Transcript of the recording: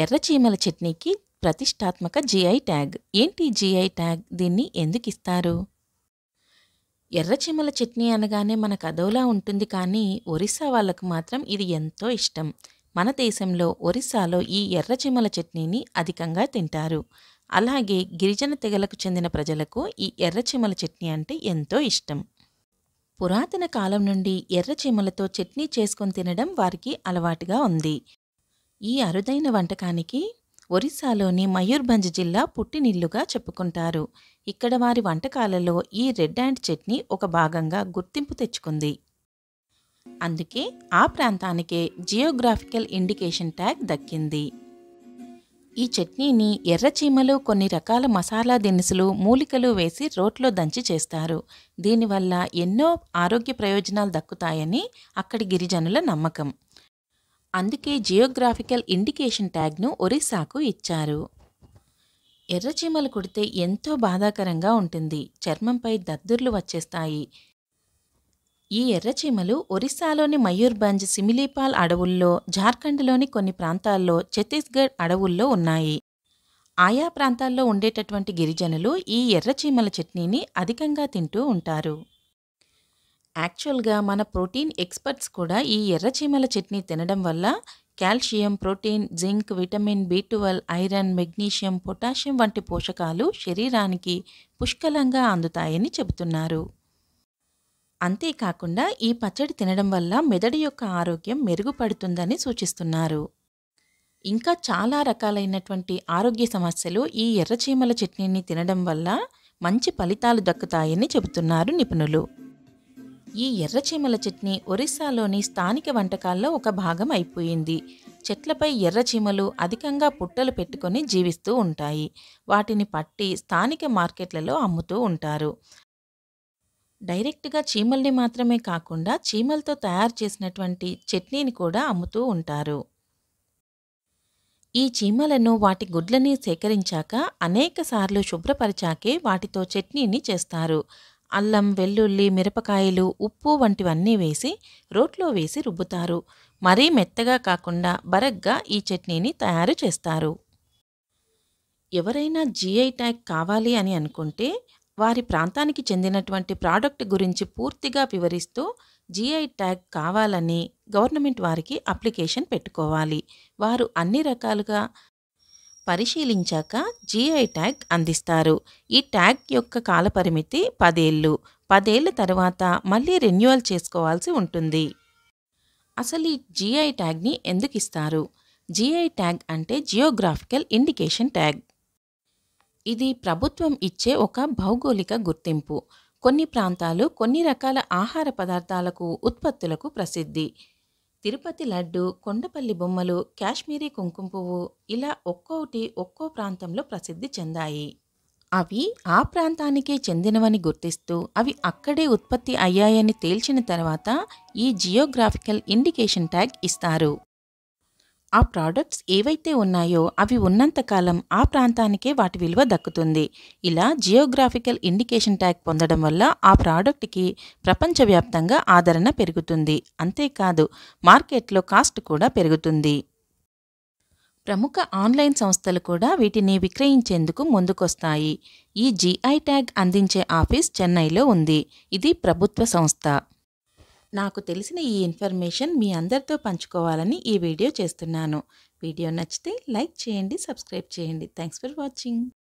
ఎర్రచీమల చట్నీకి ప్రతిష్టాత్మక GI tag ఏంటి జిఐ ట్యాగ్ దీన్ని ఎందుకు ఇస్తారు ఎర్రచీమల చట్నీ అనగానే మన కదోలా ఉంటుంది కానీ ఒరిస్సా వాళ్ళకు మాత్రం ఇది ఎంతో ఇష్టం మన దేశంలో ఒరిస్సాలో ఈ ఎర్రచీమల చట్నీని అధికంగా తింటారు అలాగే గిరిజన తెగలకు చెందిన ప్రజలకు ఈ ఎర్రచీమల చట్నీ అంటే ఎంతో ఇష్టం పురాతన కాలం నుండి ఎర్రచీమలతో చట్నీ చేసుకొని తినడం వారికి అలవాటుగా ఉంది ఈ అరుదైన వంటకానికి ఒరిస్సాలోని మయూర్భంజ్ జిల్లా పుట్టినిల్లుగా చెప్పుకుంటారు ఇక్కడ వారి వంటకాలలో ఈ రెడ్ అండ్ చట్నీ ఒక భాగంగా గుర్తింపు తెచ్చుకుంది అందుకే ఆ ప్రాంతానికే జియోగ్రాఫికల్ ఇండికేషన్ ట్యాగ్ దక్కింది ఈ చట్నీని ఎర్రచీమలు కొన్ని రకాల మసాలా దినుసులు మూలికలు వేసి రోట్లో దంచి చేస్తారు దీనివల్ల ఎన్నో ఆరోగ్య ప్రయోజనాలు దక్కుతాయని అక్కడి గిరిజనుల నమ్మకం అందుకే జియోగ్రాఫికల్ ఇండికేషన్ ట్యాగ్ను ఒరిస్సాకు ఇచ్చారు ఎర్రచీమలు కుడితే ఎంతో బాధాకరంగా ఉంటుంది చర్మంపై దద్దుర్లు వచ్చేస్తాయి ఈ ఎర్రచీమలు ఒరిస్సాలోని మయూర్భంజ్ సిమిలీపాల్ అడవుల్లో జార్ఖండ్లోని కొన్ని ప్రాంతాల్లో ఛత్తీస్గఢ్ అడవుల్లో ఉన్నాయి ఆయా ప్రాంతాల్లో ఉండేటటువంటి గిరిజనులు ఈ ఎర్రచీమల చట్నీని అధికంగా తింటూ ఉంటారు యాక్చువల్గా మన ప్రోటీన్ ఎక్స్పర్ట్స్ కూడా ఈ ఎర్రచీమల చట్నీ తినడం వల్ల calcium protein zinc vitamin B twelve iron magnesium potassium వంటి పోషకాలు శరీరానికి పుష్కలంగా అందుతాయని చెబుతున్నారు అంతేకాకుండా ఈ పచ్చడి తినడం వల్ల మెదడు యొక్క ఆరోగ్యం మెరుగుపడుతుందని సూచిస్తున్నారు ఇంకా చాలా రకాలైనటువంటి ఆరోగ్య సమస్యలు ఈ ఎర్రచీమల చట్నీని తినడం వల్ల మంచి ఫలితాలు దక్కుతాయని చెబుతున్నారు నిపుణులు ఈ ఎర్రచీమల చట్నీ ఒరిస్సాలోని స్థానిక వంటకాల్లో ఒక భాగం అయిపోయింది చెట్లపై ఎర్రచీమలు అధికంగా పుట్టలు పెట్టుకొని జీవిస్తూ ఉంటాయి వాటిని పట్టి స్థానిక మార్కెట్లలో అమ్ముతూ ఉంటారు డైరెక్ట్గా చీమల్ని మాత్రమే కాకుండా చీమలతో తయారు చేసినటువంటి చట్నీని కూడా అమ్ముతూ ఉంటారు ఈ చీమలను వాటి గుడ్లని సేకరించాక అనేక సార్లు శుభ్రపరిచాకే వాటితో చట్నీని చేస్తారు అల్లం వెల్లుల్లి మిరపకాయలు ఉప్పు వంటివన్నీ వేసి రోట్లో వేసి రుబ్బుతారు మరీ మెత్తగా కాకుండా బరగ్గా ఈ చట్నీని తయారు చేస్తారు ఎవరైనా జిఐ ట్యాగ్ కావాలి అని అనుకుంటే వారి ప్రాంతానికి చెందినటువంటి ప్రోడక్ట్ గురించి పూర్తిగా వివరిస్తూ జిఐ ట్యాగ్ కావాలని గవర్నమెంట్ వారికి అప్లికేషన్ పెట్టుకోవాలి వారు అన్ని రకాలుగా పరిశీలించాక జిఐ ట్యాగ్ అందిస్తారు ఈ ట్యాగ్ యొక్క కాలపరిమితి పదేళ్ళు పదేళ్ల తర్వాత మళ్ళీ రెన్యువల్ చేసుకోవాల్సి ఉంటుంది అసలు ఈ జిఐ ట్యాగ్ని ఎందుకు ఇస్తారు జీఐ ట్యాగ్ అంటే జియోగ్రాఫికల్ ఇండికేషన్ ట్యాగ్ ఇది ప్రభుత్వం ఇచ్చే ఒక భౌగోళిక గుర్తింపు కొన్ని ప్రాంతాలు కొన్ని రకాల ఆహార పదార్థాలకు ఉత్పత్తులకు ప్రసిద్ధి తిరుపతి లడ్డు కొండపల్లి బొమ్మలు కాశ్మీరీ కుంకుమ పువ్వు ఇలా ఒక్కోటి ఒక్కో ప్రాంతంలో ప్రసిద్ధి చెందాయి అవి ఆ ప్రాంతానికే చెందినవని గుర్తిస్తూ అవి అక్కడే ఉత్పత్తి అయ్యాయని తేల్చిన తర్వాత ఈ జియోగ్రాఫికల్ ఇండికేషన్ ట్యాగ్ ఇస్తారు ఆ ప్రోడక్ట్స్ ఏవైతే ఉన్నాయో అవి ఉన్నంతకాలం ఆ ప్రాంతానికే వాటి విలువ దక్కుతుంది ఇలా జియోగ్రాఫికల్ ఇండికేషన్ ట్యాగ్ పొందడం వల్ల ఆ ప్రోడక్ట్కి ప్రపంచవ్యాప్తంగా ఆదరణ పెరుగుతుంది అంతేకాదు మార్కెట్లో కాస్ట్ కూడా పెరుగుతుంది ప్రముఖ ఆన్లైన్ సంస్థలు కూడా వీటిని విక్రయించేందుకు ముందుకొస్తాయి ఈ జిఐ ట్యాగ్ అందించే ఆఫీస్ చెన్నైలో ఉంది ఇది ప్రభుత్వ సంస్థ నాకు తెలిసిన ఈ ఇన్ఫర్మేషన్ మీ అందరితో పంచుకోవాలని ఈ వీడియో చేస్తున్నాను వీడియో నచ్చితే లైక్ చేయండి సబ్స్క్రైబ్ చేయండి థ్యాంక్స్ ఫర్ వాచింగ్